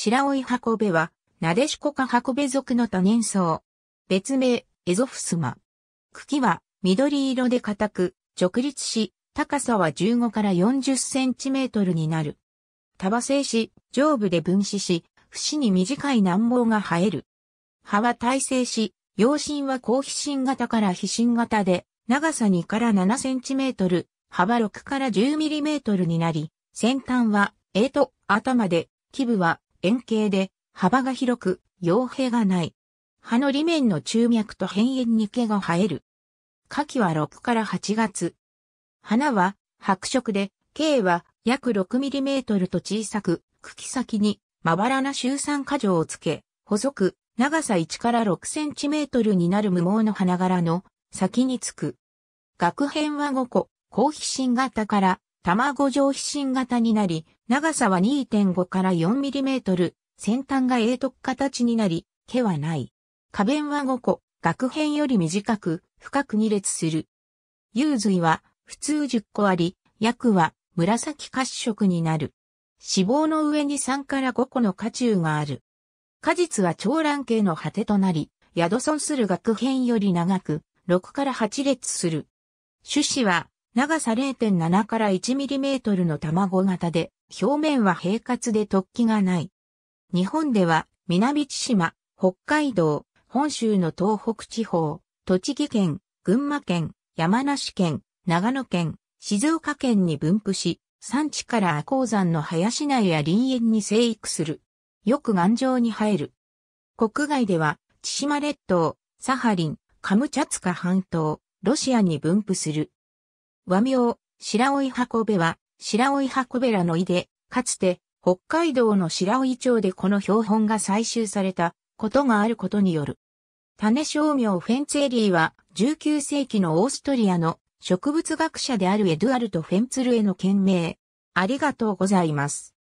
白老箱べは、なでしこか箱べ属の多年草。別名、エゾフスマ。茎は緑色で硬く、直立し、高さは15から40センチメートルになる。束性し、上部で分子し、節に短い軟毛が生える。葉は耐性し、葉身は高皮芯型から皮芯型で、長さ2から7センチメートル、幅6から10ミリメートルになり、先端は、えと、頭で、基部は、円形で、幅が広く、傭兵がない。葉の裏面の中脈と辺縁に毛が生える。花期は6から8月。花は白色で、径は約6トルと小さく、茎先にまばらな周産過剰をつけ、細く、長さ1から6トルになる無毛の花柄の先につく。額辺は5個、高飛心型から卵状皮心型になり、長さは2.5から4ミリメートル、先端が鋭徳形になり、毛はない。花弁は5個、額辺より短く、深く2列する。幽髄は普通10個あり、薬は紫褐色になる。脂肪の上に3から5個の花汁がある。果実は長卵形の果てとなり、宿損する額辺より長く、6から8列する。種子は長さ0.7から1ミリメートルの卵型で、表面は平滑で突起がない。日本では、南千島、北海道、本州の東北地方、栃木県、群馬県、山梨県、長野県、静岡県に分布し、産地から亜鉱山の林内や林園に生育する。よく頑丈に生える。国外では、千島列島、サハリン、カムチャツカ半島、ロシアに分布する。和名、白老箱部は、白老箱部らの井で、かつて、北海道の白老町でこの標本が採集されたことがあることによる。種商名フェンツェリーは、19世紀のオーストリアの植物学者であるエドゥアルト・フェンツルへの件名。ありがとうございます。